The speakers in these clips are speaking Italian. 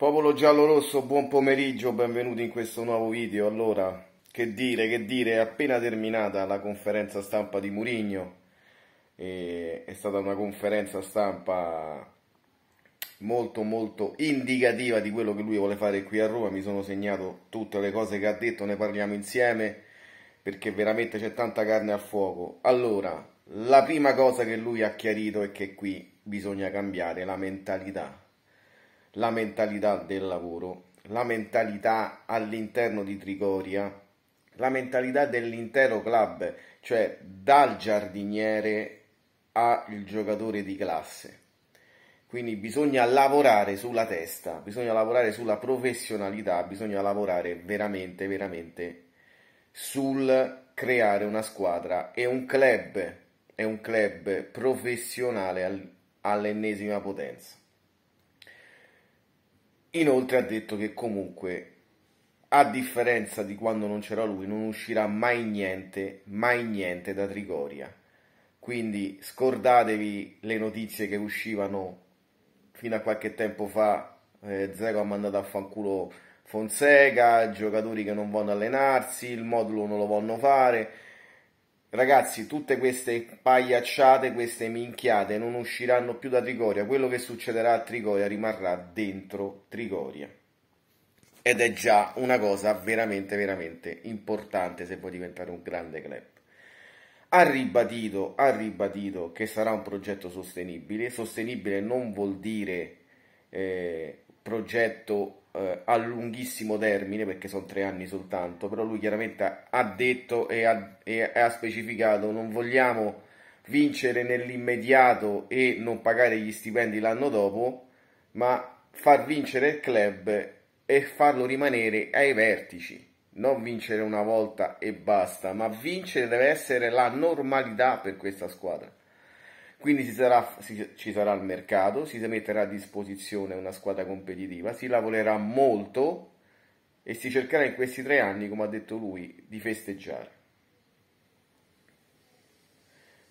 Popolo giallo-rosso, buon pomeriggio, benvenuti in questo nuovo video. Allora, che dire, che dire, è appena terminata la conferenza stampa di Murigno. E è stata una conferenza stampa molto molto indicativa di quello che lui vuole fare qui a Roma. Mi sono segnato tutte le cose che ha detto, ne parliamo insieme perché veramente c'è tanta carne al fuoco. Allora, la prima cosa che lui ha chiarito è che qui bisogna cambiare la mentalità la mentalità del lavoro, la mentalità all'interno di Trigoria, la mentalità dell'intero club, cioè dal giardiniere al giocatore di classe. Quindi bisogna lavorare sulla testa, bisogna lavorare sulla professionalità, bisogna lavorare veramente, veramente sul creare una squadra e un club, è un club professionale all'ennesima potenza. Inoltre ha detto che comunque, a differenza di quando non c'era lui, non uscirà mai niente, mai niente da Trigoria. Quindi scordatevi le notizie che uscivano fino a qualche tempo fa. Eh, Zero ha mandato a fanculo Fonseca, giocatori che non vogliono allenarsi, il modulo non lo vogliono fare Ragazzi, tutte queste pagliacciate, queste minchiate non usciranno più da Trigoria. Quello che succederà a Trigoria rimarrà dentro Trigoria. Ed è già una cosa veramente, veramente importante se vuoi diventare un grande club. Ha ribadito, ha ribadito che sarà un progetto sostenibile. Sostenibile non vuol dire eh, progetto eh, a lunghissimo termine perché sono tre anni soltanto, però lui chiaramente ha detto e ha, e ha specificato non vogliamo vincere nell'immediato e non pagare gli stipendi l'anno dopo, ma far vincere il club e farlo rimanere ai vertici. Non vincere una volta e basta, ma vincere deve essere la normalità per questa squadra. Quindi ci sarà, ci sarà il mercato, si metterà a disposizione una squadra competitiva, si lavorerà molto e si cercherà in questi tre anni, come ha detto lui, di festeggiare.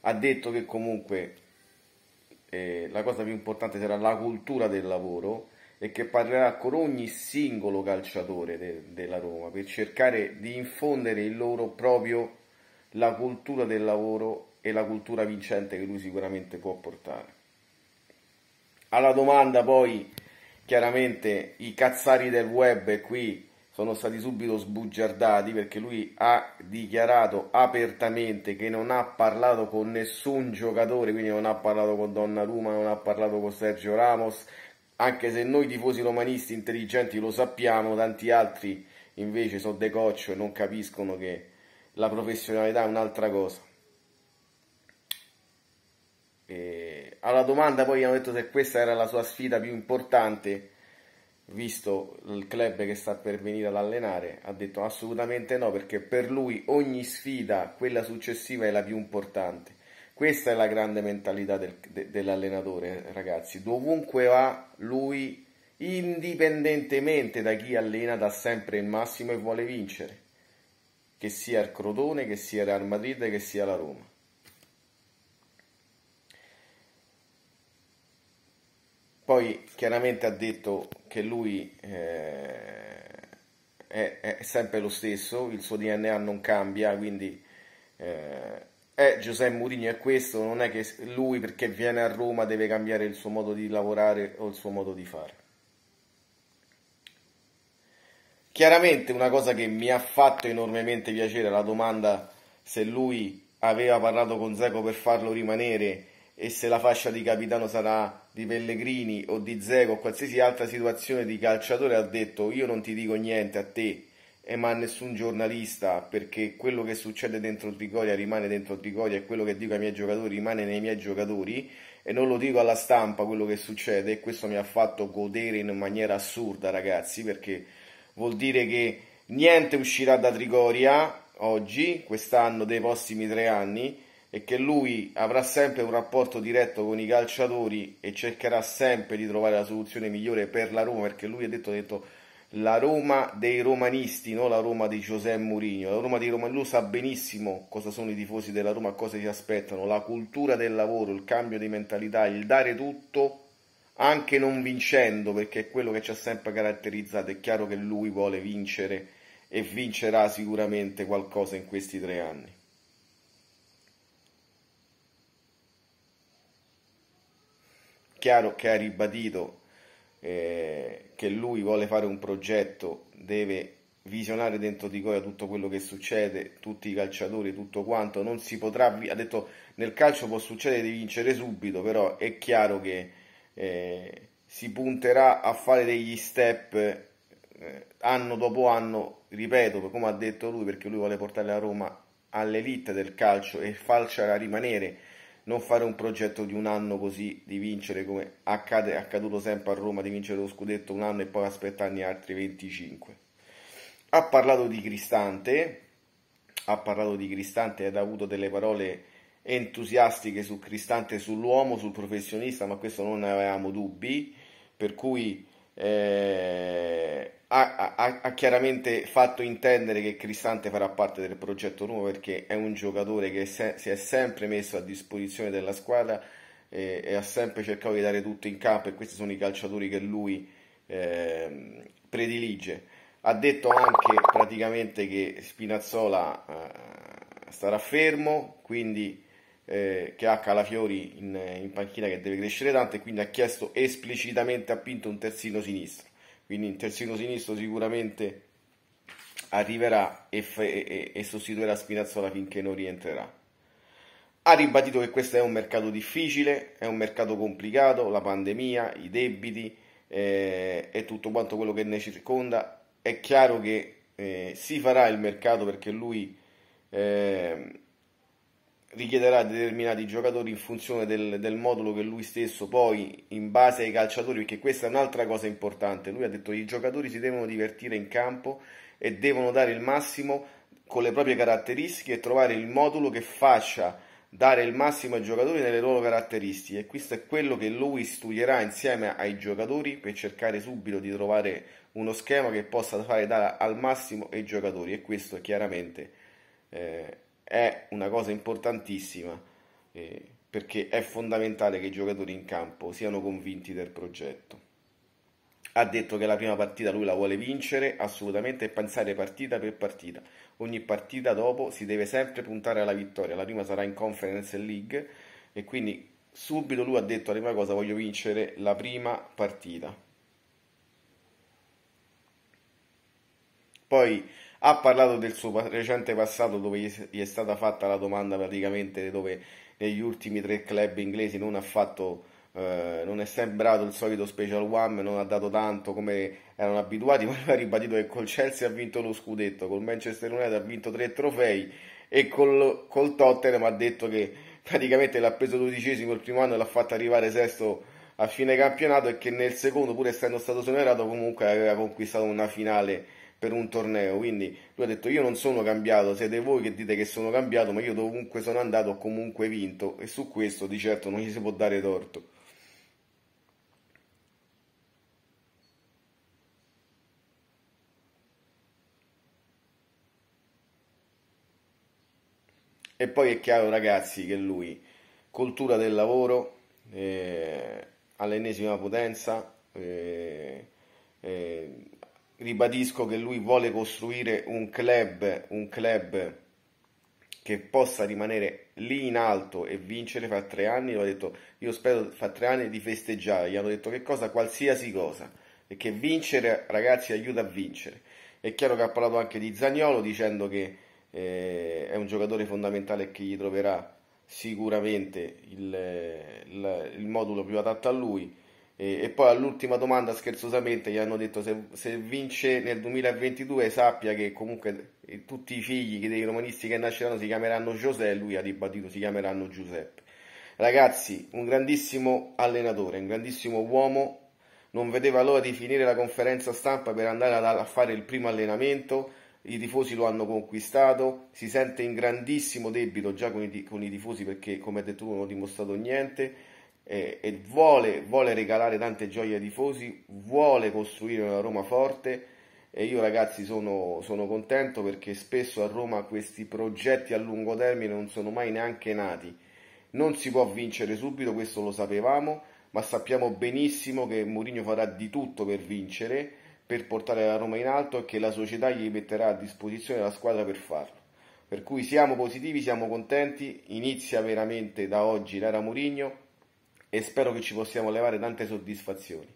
Ha detto che comunque eh, la cosa più importante sarà la cultura del lavoro e che parlerà con ogni singolo calciatore de della Roma per cercare di infondere in loro proprio la cultura del lavoro e la cultura vincente che lui sicuramente può portare. Alla domanda poi, chiaramente, i cazzari del web qui sono stati subito sbugiardati perché lui ha dichiarato apertamente che non ha parlato con nessun giocatore, quindi non ha parlato con Donnarumma, non ha parlato con Sergio Ramos, anche se noi tifosi romanisti intelligenti lo sappiamo, tanti altri invece sono decoccio e non capiscono che la professionalità è un'altra cosa. E alla domanda poi hanno detto se questa era la sua sfida più importante, visto il club che sta per venire ad allenare, ha detto assolutamente no, perché per lui ogni sfida, quella successiva, è la più importante. Questa è la grande mentalità del, de, dell'allenatore, ragazzi. Dovunque va, lui, indipendentemente da chi allena, dà sempre il massimo e vuole vincere. Che sia il Crotone, che sia il Real Madrid, che sia la Roma. Poi chiaramente ha detto che lui eh, è, è, sempre lo stesso, il suo DNA non cambia, quindi eh, è Giuseppe Mourinho è questo, non è che lui perché viene a Roma deve cambiare il suo modo di lavorare o il suo modo di fare. Chiaramente una cosa che mi ha fatto enormemente piacere la domanda se lui aveva parlato con Zeco per farlo rimanere e se la fascia di capitano sarà di Pellegrini o di Zego o qualsiasi altra situazione di calciatore ha detto io non ti dico niente a te e eh, ma a nessun giornalista perché quello che succede dentro il Trigoria rimane dentro il Trigoria e quello che dico ai miei giocatori rimane nei miei giocatori e non lo dico alla stampa quello che succede e questo mi ha fatto godere in maniera assurda ragazzi perché vuol dire che niente uscirà da Trigoria oggi, quest'anno, dei prossimi tre anni e che lui avrà sempre un rapporto diretto con i calciatori e cercherà sempre di trovare la soluzione migliore per la Roma, perché lui ha detto, ha detto la Roma dei romanisti, non la Roma di Giuseppe Mourinho, la Roma dei romani, lui sa benissimo cosa sono i tifosi della Roma, cosa si aspettano, la cultura del lavoro, il cambio di mentalità, il dare tutto, anche non vincendo, perché è quello che ci ha sempre caratterizzato, è chiaro che lui vuole vincere e vincerà sicuramente qualcosa in questi tre anni. chiaro che ha ribadito eh, che lui vuole fare un progetto, deve visionare dentro di Goia tutto quello che succede, tutti i calciatori, tutto quanto, non si potrà, ha detto nel calcio può succedere di vincere subito, però è chiaro che eh, si punterà a fare degli step eh, anno dopo anno, ripeto, come ha detto lui, perché lui vuole portare la Roma all'elite del calcio e farcela rimanere non fare un progetto di un anno così di vincere come accade, è accaduto sempre a Roma di vincere lo scudetto un anno e poi aspettarne altri 25 ha parlato di Cristante ha parlato di Cristante ed ha avuto delle parole entusiastiche su Cristante sull'uomo, sul professionista ma questo non ne avevamo dubbi per cui eh, ha, ha, ha, chiaramente fatto intendere che Cristante farà parte del progetto nuovo perché è un giocatore che se, si è sempre messo a disposizione della squadra e, eh, e, ha sempre cercato di dare tutto in campo e questi sono i calciatori che lui eh, predilige. Ha detto anche praticamente che Spinazzola eh, starà fermo, quindi eh, che ha Calafiori in, in, panchina che deve crescere tanto e quindi ha chiesto esplicitamente a Pinto un terzino sinistro. Quindi un terzino sinistro sicuramente arriverà e, e, e sostituirà Spinazzola finché non rientrerà. Ha ribadito che questo è un mercato difficile, è un mercato complicato, la pandemia, i debiti eh, e tutto quanto quello che ne circonda. È chiaro che eh, si farà il mercato perché lui eh, richiederà determinati giocatori in funzione del, del, modulo che lui stesso poi in base ai calciatori perché questa è un'altra cosa importante lui ha detto che i giocatori si devono divertire in campo e devono dare il massimo con le proprie caratteristiche e trovare il modulo che faccia dare il massimo ai giocatori nelle loro caratteristiche e questo è quello che lui studierà insieme ai giocatori per cercare subito di trovare uno schema che possa fare dare al massimo ai giocatori e questo chiaramente eh, è una cosa importantissima eh, perché è fondamentale che i giocatori in campo siano convinti del progetto. Ha detto che la prima partita lui la vuole vincere assolutamente e pensare partita per partita. Ogni partita dopo si deve sempre puntare alla vittoria. La prima sarà in Conference League e quindi subito lui ha detto la prima cosa voglio vincere la prima partita. Poi ha parlato del suo recente passato dove gli è stata fatta la domanda praticamente dove negli ultimi tre club inglesi non ha fatto eh, non è sembrato il solito special one non ha dato tanto come erano abituati ma ha ribadito che col Chelsea ha vinto lo scudetto col Manchester United ha vinto tre trofei e col, col Tottenham ha detto che praticamente l'ha preso dodicesimo il primo anno e l'ha fatto arrivare sesto a fine campionato e che nel secondo pur essendo stato esonerato comunque aveva conquistato una finale per un torneo. Quindi lui ha detto: Io non sono cambiato, siete voi che dite che sono cambiato, ma io dovunque sono andato ho comunque vinto. E su questo di certo non gli si può dare torto. E poi è chiaro, ragazzi, che lui, cultura del lavoro, eh, all'ennesima potenza, eh, eh, ribadisco che lui vuole costruire un club, un club che possa rimanere lì in alto e vincere fra tre anni. L'ho detto, io spero fra tre anni di festeggiare. Gli hanno detto che cosa? Qualsiasi cosa. Perché vincere, ragazzi, aiuta a vincere. È chiaro che ha parlato anche di Zagnolo dicendo che eh, è un giocatore fondamentale e che gli troverà sicuramente il, il, il modulo più adatto a lui. E, e poi all'ultima domanda, scherzosamente, gli hanno detto se, se vince nel 2022 sappia che comunque tutti i figli dei romanisti che nasceranno si chiameranno Giuseppe, lui ha ribadito si chiameranno Giuseppe. Ragazzi, un grandissimo allenatore, un grandissimo uomo, non vedeva l'ora di finire la conferenza stampa per andare a fare il primo allenamento, i tifosi lo hanno conquistato, si sente in grandissimo debito già con i, con i tifosi perché come ha detto non ho dimostrato niente eh, e vuole, vuole, regalare tante gioie ai tifosi, vuole costruire una Roma forte e io ragazzi sono, sono contento perché spesso a Roma questi progetti a lungo termine non sono mai neanche nati. Non si può vincere subito, questo lo sapevamo, ma sappiamo benissimo che Mourinho farà di tutto per vincere, per portare la Roma in alto e che la società gli metterà a disposizione la squadra per farlo. Per cui siamo positivi, siamo contenti, inizia veramente da oggi l'era Murigno e spero che ci possiamo levare tante soddisfazioni.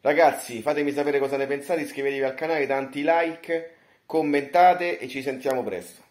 Ragazzi, fatemi sapere cosa ne pensate, iscrivetevi al canale, tanti like, commentate e ci sentiamo presto.